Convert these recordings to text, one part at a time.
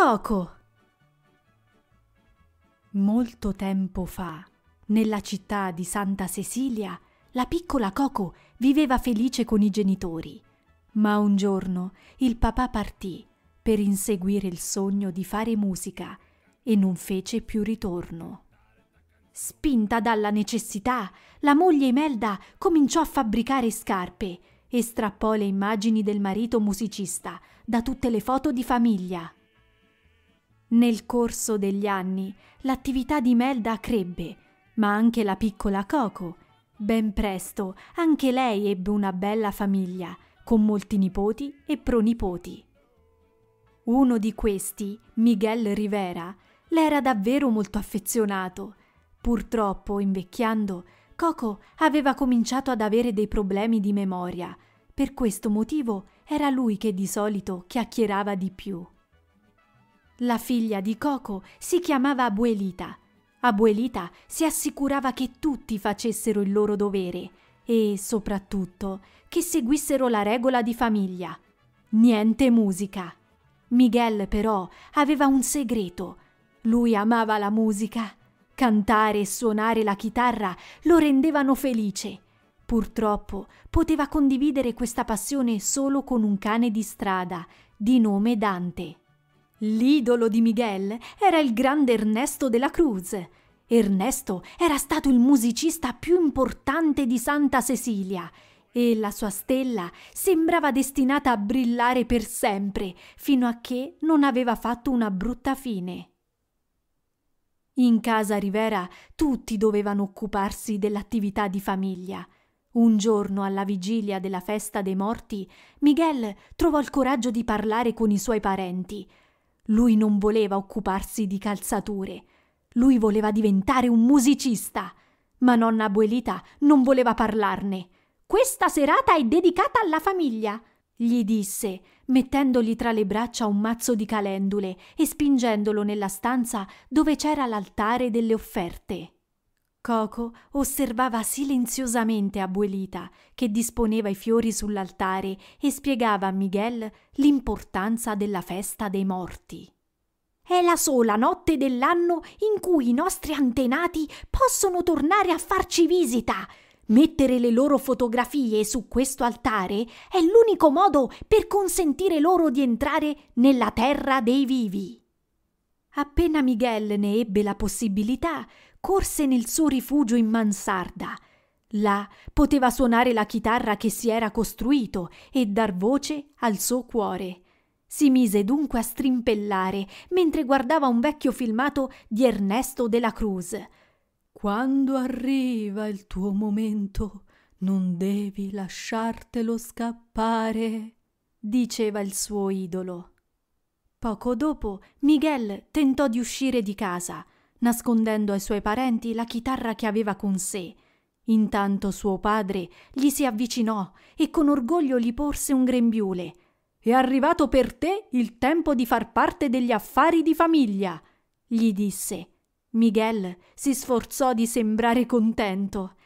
Coco! Molto tempo fa, nella città di Santa Cecilia, la piccola Coco viveva felice con i genitori. Ma un giorno il papà partì per inseguire il sogno di fare musica e non fece più ritorno. Spinta dalla necessità, la moglie Imelda cominciò a fabbricare scarpe e strappò le immagini del marito musicista da tutte le foto di famiglia. Nel corso degli anni l'attività di Melda crebbe, ma anche la piccola Coco. Ben presto anche lei ebbe una bella famiglia, con molti nipoti e pronipoti. Uno di questi, Miguel Rivera, le era davvero molto affezionato. Purtroppo, invecchiando, Coco aveva cominciato ad avere dei problemi di memoria. Per questo motivo era lui che di solito chiacchierava di più. La figlia di Coco si chiamava Abuelita. Abuelita si assicurava che tutti facessero il loro dovere e, soprattutto, che seguissero la regola di famiglia. Niente musica. Miguel però aveva un segreto. Lui amava la musica. Cantare e suonare la chitarra lo rendevano felice. Purtroppo poteva condividere questa passione solo con un cane di strada, di nome Dante. L'idolo di Miguel era il grande Ernesto della Cruz. Ernesto era stato il musicista più importante di Santa Cecilia e la sua stella sembrava destinata a brillare per sempre fino a che non aveva fatto una brutta fine. In casa Rivera tutti dovevano occuparsi dell'attività di famiglia. Un giorno, alla vigilia della festa dei morti, Miguel trovò il coraggio di parlare con i suoi parenti lui non voleva occuparsi di calzature. Lui voleva diventare un musicista. Ma nonna Abuelita non voleva parlarne. Questa serata è dedicata alla famiglia, gli disse, mettendogli tra le braccia un mazzo di calendule e spingendolo nella stanza dove c'era l'altare delle offerte. Coco osservava silenziosamente Abuelita, che disponeva i fiori sull'altare e spiegava a Miguel l'importanza della festa dei morti. È la sola notte dell'anno in cui i nostri antenati possono tornare a farci visita. Mettere le loro fotografie su questo altare è l'unico modo per consentire loro di entrare nella terra dei vivi. Appena Miguel ne ebbe la possibilità, corse nel suo rifugio in mansarda. Là poteva suonare la chitarra che si era costruito e dar voce al suo cuore. Si mise dunque a strimpellare mentre guardava un vecchio filmato di Ernesto della Cruz. Quando arriva il tuo momento, non devi lasciartelo scappare, diceva il suo idolo. Poco dopo Miguel tentò di uscire di casa, nascondendo ai suoi parenti la chitarra che aveva con sé. Intanto suo padre gli si avvicinò e con orgoglio gli porse un grembiule. È arrivato per te il tempo di far parte degli affari di famiglia, gli disse. Miguel si sforzò di sembrare contento.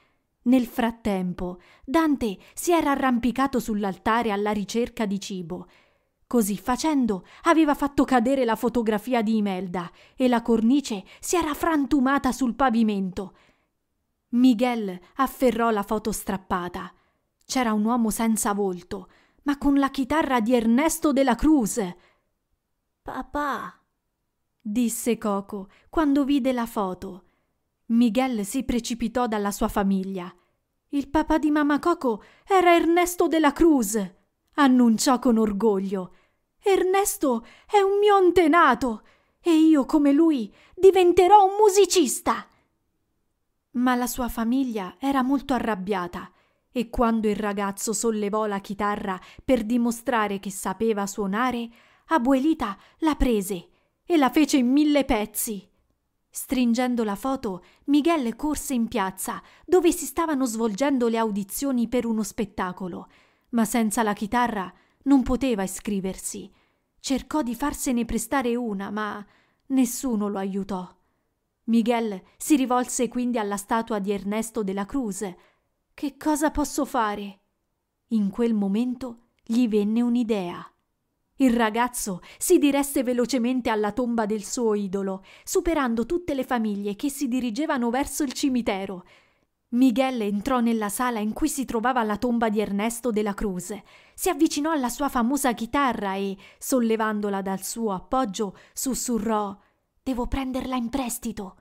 Nel frattempo, Dante si era arrampicato sull'altare alla ricerca di cibo Così facendo aveva fatto cadere la fotografia di Imelda e la cornice si era frantumata sul pavimento. Miguel afferrò la foto strappata. C'era un uomo senza volto, ma con la chitarra di Ernesto della Cruz. Papà, disse Coco quando vide la foto. Miguel si precipitò dalla sua famiglia. Il papà di mamma Coco era Ernesto della Cruz, annunciò con orgoglio Ernesto è un mio antenato e io come lui diventerò un musicista. Ma la sua famiglia era molto arrabbiata e quando il ragazzo sollevò la chitarra per dimostrare che sapeva suonare, Abuelita la prese e la fece in mille pezzi. Stringendo la foto, Miguel corse in piazza dove si stavano svolgendo le audizioni per uno spettacolo, ma senza la chitarra non poteva iscriversi. Cercò di farsene prestare una, ma nessuno lo aiutò. Miguel si rivolse quindi alla statua di Ernesto della Cruz. Che cosa posso fare? In quel momento gli venne un'idea. Il ragazzo si diresse velocemente alla tomba del suo idolo, superando tutte le famiglie che si dirigevano verso il cimitero. Miguel entrò nella sala in cui si trovava la tomba di Ernesto della Cruz, si avvicinò alla sua famosa chitarra e, sollevandola dal suo appoggio, sussurrò Devo prenderla in prestito.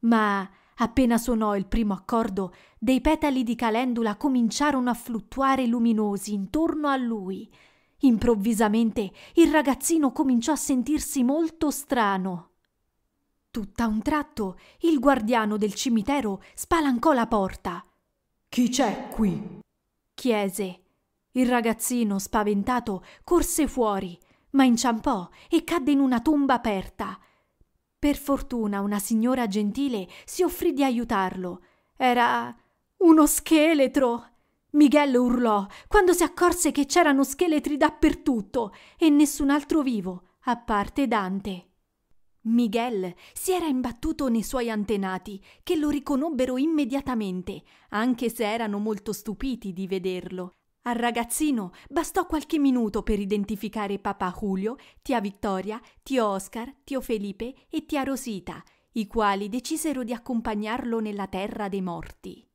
Ma appena suonò il primo accordo, dei petali di calendula cominciarono a fluttuare luminosi intorno a lui. Improvvisamente il ragazzino cominciò a sentirsi molto strano. Tutt'a un tratto il guardiano del cimitero spalancò la porta. Chi c'è qui? chiese. Il ragazzino, spaventato, corse fuori, ma inciampò e cadde in una tomba aperta. Per fortuna una signora gentile si offrì di aiutarlo. Era uno scheletro. Miguel urlò quando si accorse che c'erano scheletri dappertutto e nessun altro vivo, a parte Dante. Miguel si era imbattuto nei suoi antenati, che lo riconobbero immediatamente, anche se erano molto stupiti di vederlo. Al ragazzino bastò qualche minuto per identificare papà Julio, tia Vittoria, tio Oscar, tio Felipe e tia Rosita, i quali decisero di accompagnarlo nella terra dei morti.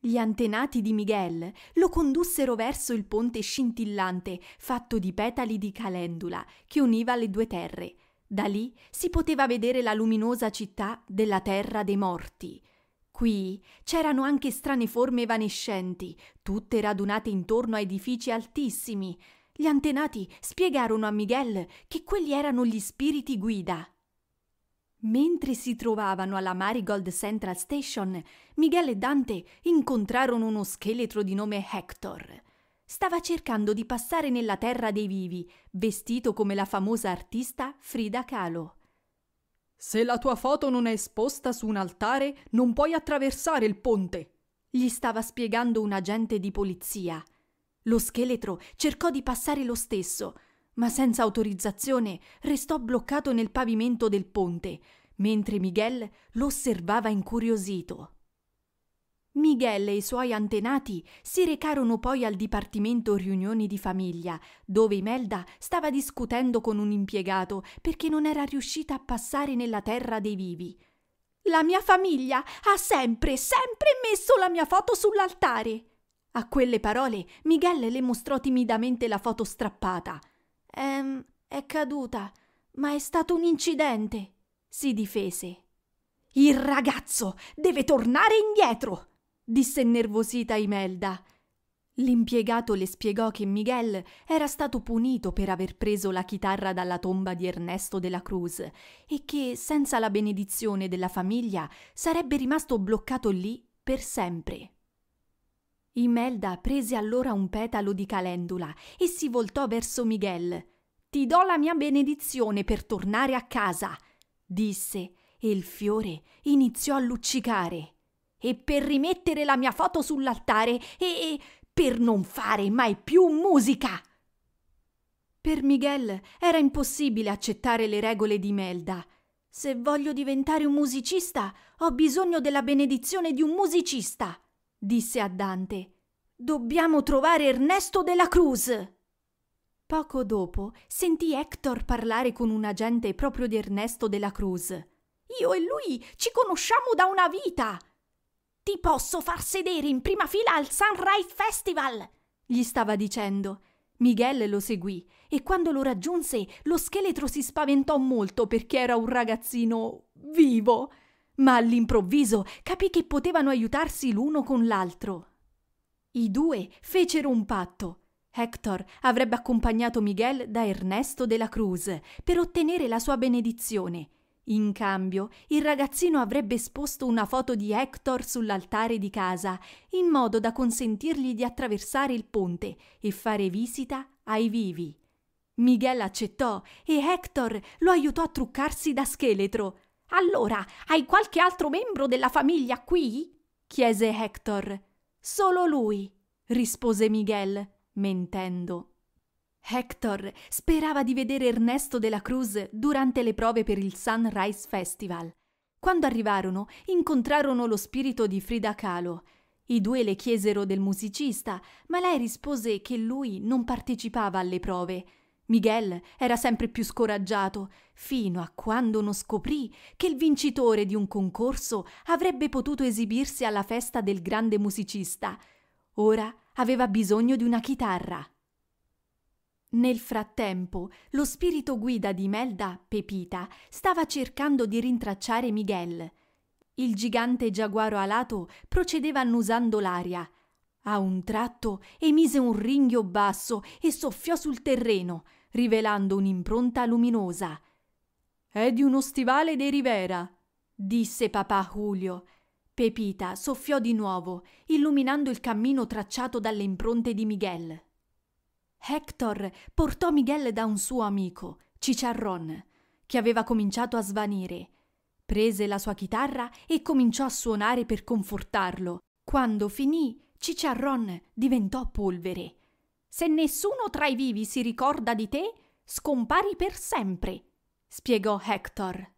Gli antenati di Miguel lo condussero verso il ponte scintillante fatto di petali di calendula che univa le due terre, da lì si poteva vedere la luminosa città della terra dei morti. Qui c'erano anche strane forme evanescenti, tutte radunate intorno a edifici altissimi. Gli antenati spiegarono a Miguel che quelli erano gli spiriti guida. Mentre si trovavano alla Marigold Central Station, Miguel e Dante incontrarono uno scheletro di nome Hector stava cercando di passare nella terra dei vivi, vestito come la famosa artista Frida Kahlo. Se la tua foto non è esposta su un altare, non puoi attraversare il ponte, gli stava spiegando un agente di polizia. Lo scheletro cercò di passare lo stesso, ma senza autorizzazione restò bloccato nel pavimento del ponte, mentre Miguel lo osservava incuriosito. Miguel e i suoi antenati si recarono poi al dipartimento riunioni di famiglia, dove Imelda stava discutendo con un impiegato perché non era riuscita a passare nella terra dei vivi. La mia famiglia ha sempre, sempre messo la mia foto sull'altare. A quelle parole Miguel le mostrò timidamente la foto strappata. Ehm, è caduta, ma è stato un incidente, si difese. Il ragazzo deve tornare indietro, disse innervosita Imelda. L'impiegato le spiegò che Miguel era stato punito per aver preso la chitarra dalla tomba di Ernesto della Cruz e che, senza la benedizione della famiglia, sarebbe rimasto bloccato lì per sempre. Imelda prese allora un petalo di calendula e si voltò verso Miguel. Ti do la mia benedizione per tornare a casa, disse, e il fiore iniziò a luccicare e per rimettere la mia foto sull'altare e, per non fare mai più musica. Per Miguel era impossibile accettare le regole di Melda. Se voglio diventare un musicista, ho bisogno della benedizione di un musicista, disse a Dante. Dobbiamo trovare Ernesto della Cruz. Poco dopo sentì Hector parlare con un agente proprio di Ernesto della Cruz. Io e lui ci conosciamo da una vita, ti posso far sedere in prima fila al Sunrise Festival! gli stava dicendo. Miguel lo seguì e quando lo raggiunse lo scheletro si spaventò molto perché era un ragazzino vivo. Ma all'improvviso capì che potevano aiutarsi l'uno con l'altro. I due fecero un patto. Hector avrebbe accompagnato Miguel da Ernesto della Cruz per ottenere la sua benedizione in cambio, il ragazzino avrebbe esposto una foto di Hector sull'altare di casa, in modo da consentirgli di attraversare il ponte e fare visita ai vivi. Miguel accettò e Hector lo aiutò a truccarsi da scheletro. Allora, hai qualche altro membro della famiglia qui? chiese Hector. Solo lui, rispose Miguel, mentendo. Hector sperava di vedere Ernesto della Cruz durante le prove per il Sunrise Festival. Quando arrivarono, incontrarono lo spirito di Frida Kahlo. I due le chiesero del musicista, ma lei rispose che lui non partecipava alle prove. Miguel era sempre più scoraggiato, fino a quando non scoprì che il vincitore di un concorso avrebbe potuto esibirsi alla festa del grande musicista. Ora aveva bisogno di una chitarra. Nel frattempo, lo spirito guida di Melda, Pepita, stava cercando di rintracciare Miguel. Il gigante giaguaro alato procedeva annusando l'aria. A un tratto emise un ringhio basso e soffiò sul terreno, rivelando un'impronta luminosa. È di uno stivale dei Rivera, disse papà Julio. Pepita soffiò di nuovo, illuminando il cammino tracciato dalle impronte di Miguel. Hector portò Miguel da un suo amico, Cicciarron, che aveva cominciato a svanire. Prese la sua chitarra e cominciò a suonare per confortarlo. Quando finì, Cicciarron diventò polvere. Se nessuno tra i vivi si ricorda di te, scompari per sempre, spiegò Hector.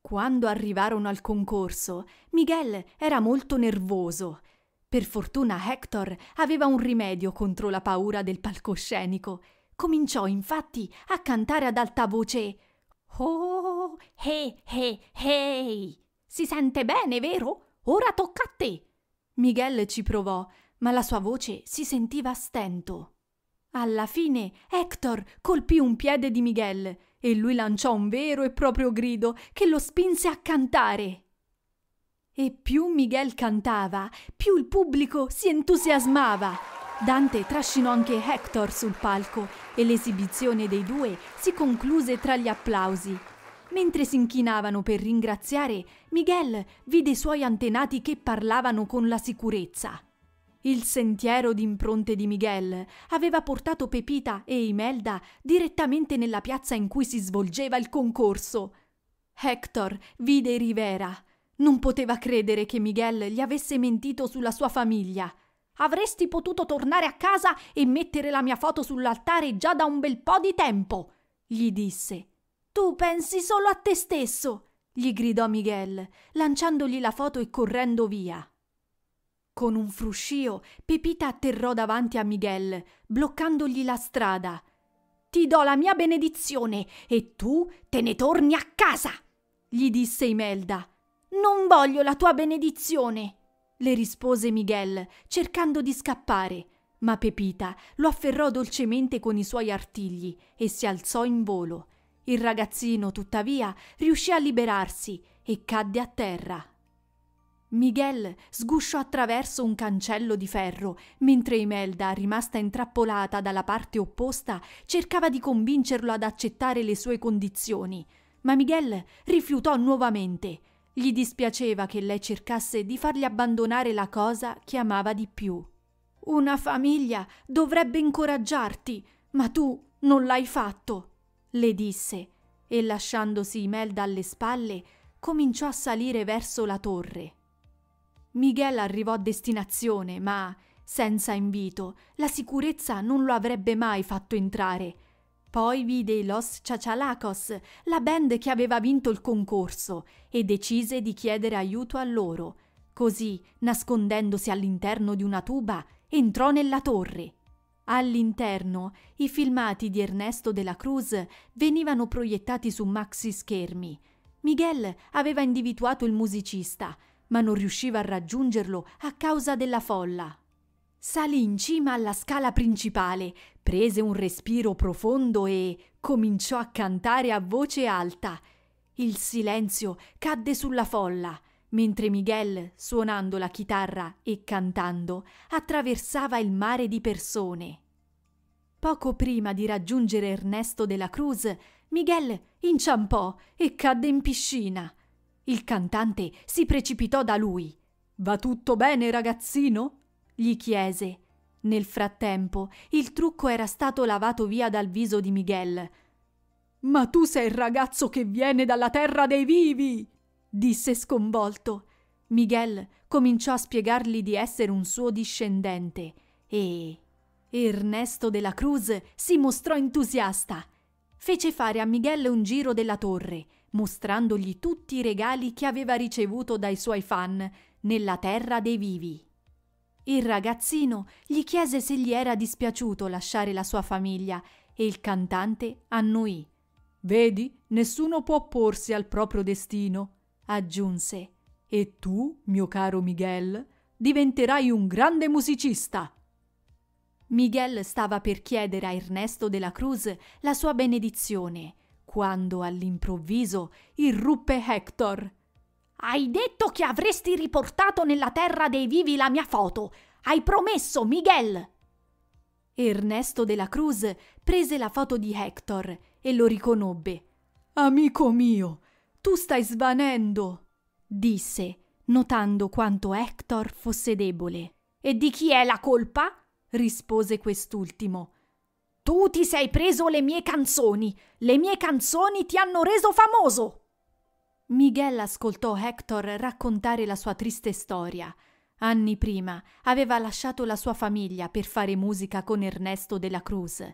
Quando arrivarono al concorso, Miguel era molto nervoso per fortuna Hector aveva un rimedio contro la paura del palcoscenico. Cominciò infatti a cantare ad alta voce Oh, he, he, hey! Si sente bene, vero? Ora tocca a te! Miguel ci provò, ma la sua voce si sentiva a stento. Alla fine Hector colpì un piede di Miguel e lui lanciò un vero e proprio grido che lo spinse a cantare. E più Miguel cantava, più il pubblico si entusiasmava. Dante trascinò anche Hector sul palco e l'esibizione dei due si concluse tra gli applausi. Mentre si inchinavano per ringraziare, Miguel vide i suoi antenati che parlavano con la sicurezza. Il sentiero d'impronte di Miguel aveva portato Pepita e Imelda direttamente nella piazza in cui si svolgeva il concorso. Hector vide Rivera, non poteva credere che Miguel gli avesse mentito sulla sua famiglia. Avresti potuto tornare a casa e mettere la mia foto sull'altare già da un bel po' di tempo, gli disse. Tu pensi solo a te stesso, gli gridò Miguel, lanciandogli la foto e correndo via. Con un fruscio, Pepita atterrò davanti a Miguel, bloccandogli la strada. Ti do la mia benedizione e tu te ne torni a casa, gli disse Imelda non voglio la tua benedizione, le rispose Miguel, cercando di scappare, ma Pepita lo afferrò dolcemente con i suoi artigli e si alzò in volo. Il ragazzino, tuttavia, riuscì a liberarsi e cadde a terra. Miguel sgusciò attraverso un cancello di ferro, mentre Imelda, rimasta intrappolata dalla parte opposta, cercava di convincerlo ad accettare le sue condizioni. Ma Miguel rifiutò nuovamente gli dispiaceva che lei cercasse di fargli abbandonare la cosa che amava di più. Una famiglia dovrebbe incoraggiarti, ma tu non l'hai fatto, le disse, e lasciandosi Imelda alle spalle, cominciò a salire verso la torre. Miguel arrivò a destinazione, ma senza invito, la sicurezza non lo avrebbe mai fatto entrare poi vide i Los Chachalacos, la band che aveva vinto il concorso, e decise di chiedere aiuto a loro. Così, nascondendosi all'interno di una tuba, entrò nella torre. All'interno, i filmati di Ernesto della Cruz venivano proiettati su maxi schermi. Miguel aveva individuato il musicista, ma non riusciva a raggiungerlo a causa della folla. Salì in cima alla scala principale, prese un respiro profondo e cominciò a cantare a voce alta. Il silenzio cadde sulla folla, mentre Miguel, suonando la chitarra e cantando, attraversava il mare di persone. Poco prima di raggiungere Ernesto della Cruz, Miguel inciampò e cadde in piscina. Il cantante si precipitò da lui. Va tutto bene, ragazzino? gli chiese. Nel frattempo il trucco era stato lavato via dal viso di Miguel. Ma tu sei il ragazzo che viene dalla terra dei vivi! disse sconvolto. Miguel cominciò a spiegargli di essere un suo discendente e. Ernesto della Cruz si mostrò entusiasta. Fece fare a Miguel un giro della torre, mostrandogli tutti i regali che aveva ricevuto dai suoi fan nella terra dei vivi. Il ragazzino gli chiese se gli era dispiaciuto lasciare la sua famiglia e il cantante annuì. Vedi, nessuno può opporsi al proprio destino, aggiunse. E tu, mio caro Miguel, diventerai un grande musicista. Miguel stava per chiedere a Ernesto della Cruz la sua benedizione, quando all'improvviso irruppe Hector hai detto che avresti riportato nella terra dei vivi la mia foto. Hai promesso, Miguel. Ernesto della Cruz prese la foto di Hector e lo riconobbe. Amico mio, tu stai svanendo, disse, notando quanto Hector fosse debole. E di chi è la colpa? rispose quest'ultimo. Tu ti sei preso le mie canzoni. Le mie canzoni ti hanno reso famoso. Miguel ascoltò Hector raccontare la sua triste storia. Anni prima aveva lasciato la sua famiglia per fare musica con Ernesto della Cruz,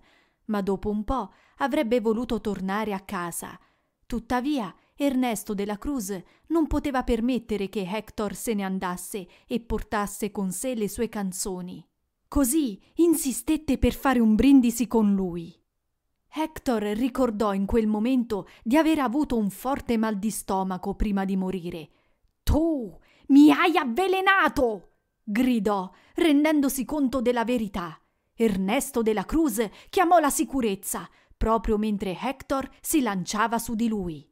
ma dopo un po' avrebbe voluto tornare a casa. Tuttavia, Ernesto della Cruz non poteva permettere che Hector se ne andasse e portasse con sé le sue canzoni. Così insistette per fare un brindisi con lui. Hector ricordò in quel momento di aver avuto un forte mal di stomaco prima di morire. Tu mi hai avvelenato! gridò, rendendosi conto della verità. Ernesto della Cruz chiamò la sicurezza, proprio mentre Hector si lanciava su di lui.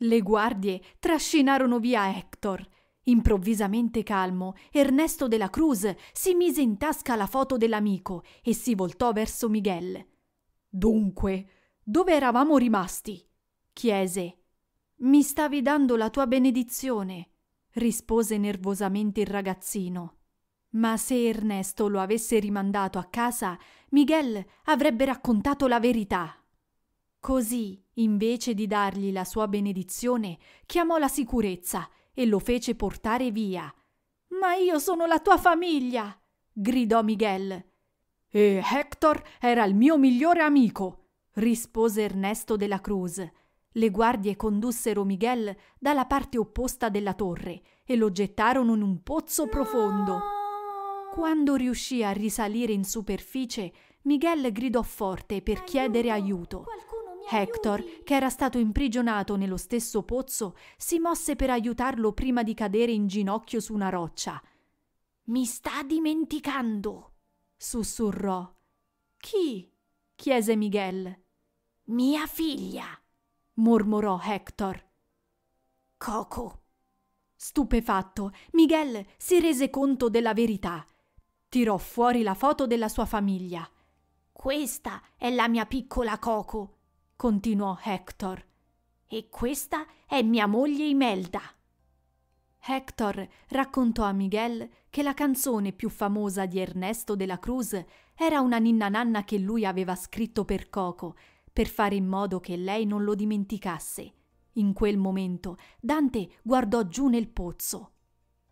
Le guardie trascinarono via Hector. Improvvisamente calmo, Ernesto della Cruz si mise in tasca la foto dell'amico e si voltò verso Miguel. Dunque, dove eravamo rimasti? chiese. Mi stavi dando la tua benedizione, rispose nervosamente il ragazzino. Ma se Ernesto lo avesse rimandato a casa, Miguel avrebbe raccontato la verità. Così, invece di dargli la sua benedizione, chiamò la sicurezza e lo fece portare via. Ma io sono la tua famiglia! gridò Miguel. E Hector era il mio migliore amico, rispose Ernesto della Cruz. Le guardie condussero Miguel dalla parte opposta della torre e lo gettarono in un pozzo no! profondo. Quando riuscì a risalire in superficie, Miguel gridò forte per aiuto, chiedere aiuto. Hector, aiuti. che era stato imprigionato nello stesso pozzo, si mosse per aiutarlo prima di cadere in ginocchio su una roccia. Mi sta dimenticando, sussurrò. Chi? chiese Miguel. Mia figlia, mormorò Hector. Coco. Stupefatto, Miguel si rese conto della verità. Tirò fuori la foto della sua famiglia. Questa è la mia piccola Coco, continuò Hector. E questa è mia moglie Imelda. Hector raccontò a Miguel che la canzone più famosa di Ernesto de la Cruz era una ninna nanna che lui aveva scritto per Coco, per fare in modo che lei non lo dimenticasse. In quel momento Dante guardò giù nel pozzo.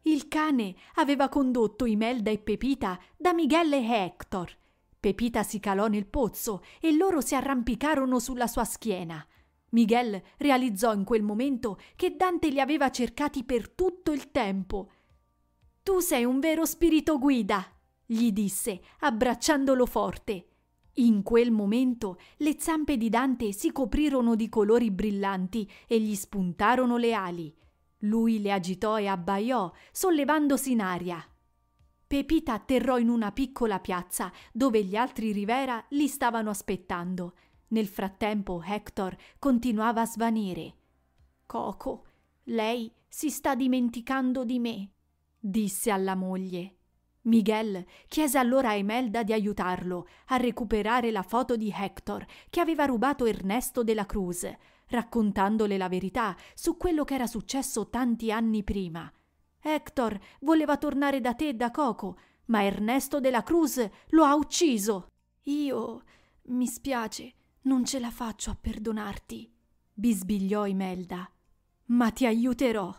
Il cane aveva condotto Imelda e Pepita da Miguel e Hector. Pepita si calò nel pozzo e loro si arrampicarono sulla sua schiena. Miguel realizzò in quel momento che Dante li aveva cercati per tutto il tempo. Tu sei un vero spirito guida, gli disse, abbracciandolo forte. In quel momento le zampe di Dante si coprirono di colori brillanti e gli spuntarono le ali. Lui le agitò e abbaiò, sollevandosi in aria. Pepita atterrò in una piccola piazza dove gli altri Rivera li stavano aspettando. Nel frattempo Hector continuava a svanire. Coco, lei si sta dimenticando di me, disse alla moglie. Miguel chiese allora a Imelda di aiutarlo a recuperare la foto di Hector che aveva rubato Ernesto della Cruz, raccontandole la verità su quello che era successo tanti anni prima. Hector voleva tornare da te e da Coco, ma Ernesto della Cruz lo ha ucciso. Io mi spiace, non ce la faccio a perdonarti, bisbigliò Imelda, ma ti aiuterò.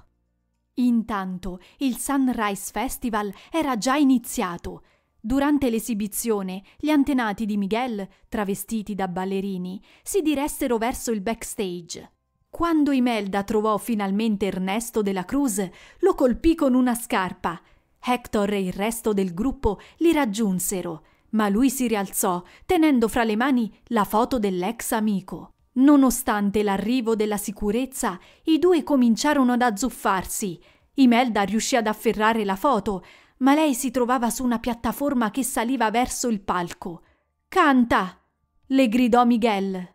Intanto il Sunrise Festival era già iniziato. Durante l'esibizione, gli antenati di Miguel, travestiti da ballerini, si diressero verso il backstage. Quando Imelda trovò finalmente Ernesto della Cruz, lo colpì con una scarpa. Hector e il resto del gruppo li raggiunsero ma lui si rialzò, tenendo fra le mani la foto dell'ex amico. Nonostante l'arrivo della sicurezza, i due cominciarono ad azzuffarsi. Imelda riuscì ad afferrare la foto, ma lei si trovava su una piattaforma che saliva verso il palco. Canta! le gridò Miguel.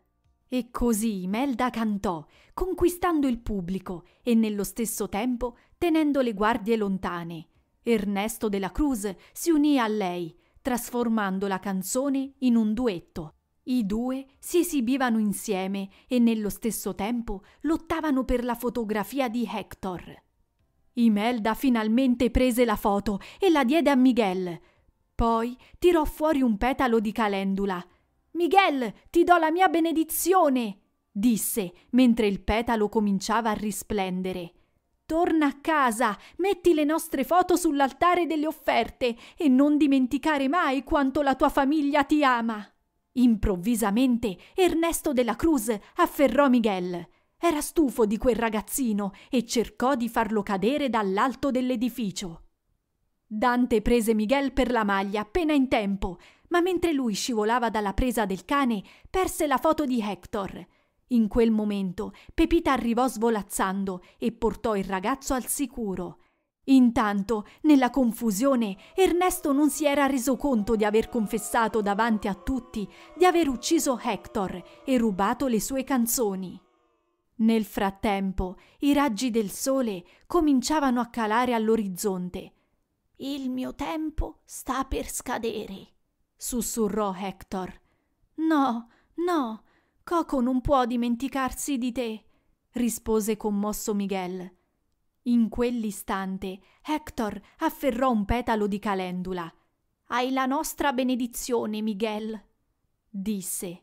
E così Imelda cantò, conquistando il pubblico e nello stesso tempo tenendo le guardie lontane. Ernesto della Cruz si unì a lei trasformando la canzone in un duetto. I due si esibivano insieme e nello stesso tempo lottavano per la fotografia di Hector. Imelda finalmente prese la foto e la diede a Miguel. Poi tirò fuori un petalo di calendula. Miguel, ti do la mia benedizione! disse mentre il petalo cominciava a risplendere. Torna a casa, metti le nostre foto sull'altare delle offerte e non dimenticare mai quanto la tua famiglia ti ama. Improvvisamente Ernesto della Cruz afferrò Miguel. Era stufo di quel ragazzino e cercò di farlo cadere dall'alto dell'edificio. Dante prese Miguel per la maglia appena in tempo, ma mentre lui scivolava dalla presa del cane, perse la foto di Hector. In quel momento Pepita arrivò svolazzando e portò il ragazzo al sicuro. Intanto, nella confusione, Ernesto non si era reso conto di aver confessato davanti a tutti di aver ucciso Hector e rubato le sue canzoni. Nel frattempo, i raggi del sole cominciavano a calare all'orizzonte. Il mio tempo sta per scadere, sussurrò Hector. No, no, Coco non può dimenticarsi di te, rispose commosso Miguel. In quell'istante Hector afferrò un petalo di calendula. Hai la nostra benedizione, Miguel, disse.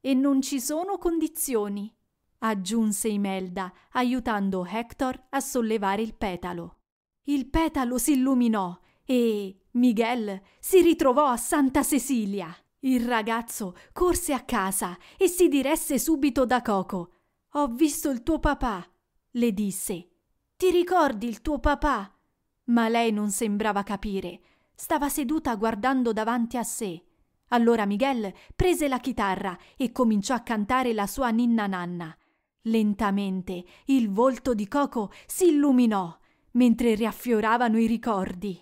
E non ci sono condizioni, aggiunse Imelda, aiutando Hector a sollevare il petalo. Il petalo s'illuminò e Miguel si ritrovò a Santa Cecilia. Il ragazzo corse a casa e si diresse subito da Coco. Ho visto il tuo papà, le disse. Ti ricordi il tuo papà? Ma lei non sembrava capire. Stava seduta guardando davanti a sé. Allora Miguel prese la chitarra e cominciò a cantare la sua ninna nanna. Lentamente il volto di Coco si illuminò mentre riaffioravano i ricordi.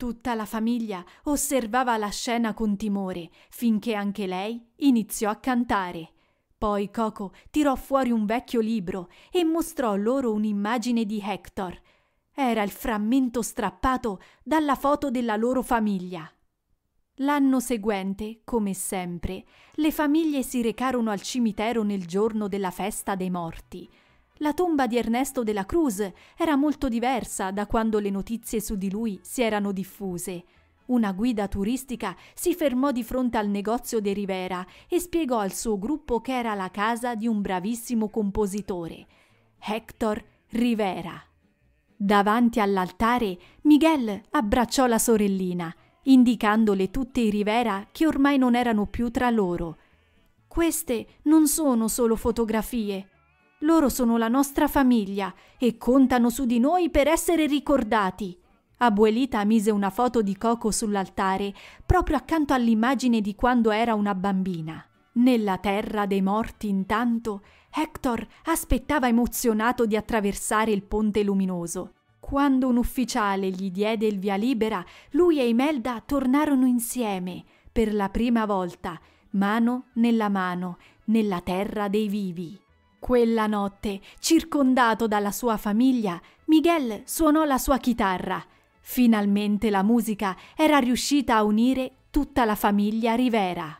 Tutta la famiglia osservava la scena con timore, finché anche lei iniziò a cantare. Poi Coco tirò fuori un vecchio libro e mostrò loro un'immagine di Hector. Era il frammento strappato dalla foto della loro famiglia. L'anno seguente, come sempre, le famiglie si recarono al cimitero nel giorno della festa dei morti. La tomba di Ernesto della Cruz era molto diversa da quando le notizie su di lui si erano diffuse. Una guida turistica si fermò di fronte al negozio de Rivera e spiegò al suo gruppo che era la casa di un bravissimo compositore, Hector Rivera. Davanti all'altare, Miguel abbracciò la sorellina, indicandole tutte i Rivera che ormai non erano più tra loro. Queste non sono solo fotografie, loro sono la nostra famiglia e contano su di noi per essere ricordati. Abuelita mise una foto di Coco sull'altare, proprio accanto all'immagine di quando era una bambina. Nella terra dei morti, intanto, Hector aspettava emozionato di attraversare il ponte luminoso. Quando un ufficiale gli diede il via libera, lui e Imelda tornarono insieme, per la prima volta, mano nella mano, nella terra dei vivi. Quella notte, circondato dalla sua famiglia, Miguel suonò la sua chitarra. Finalmente la musica era riuscita a unire tutta la famiglia Rivera.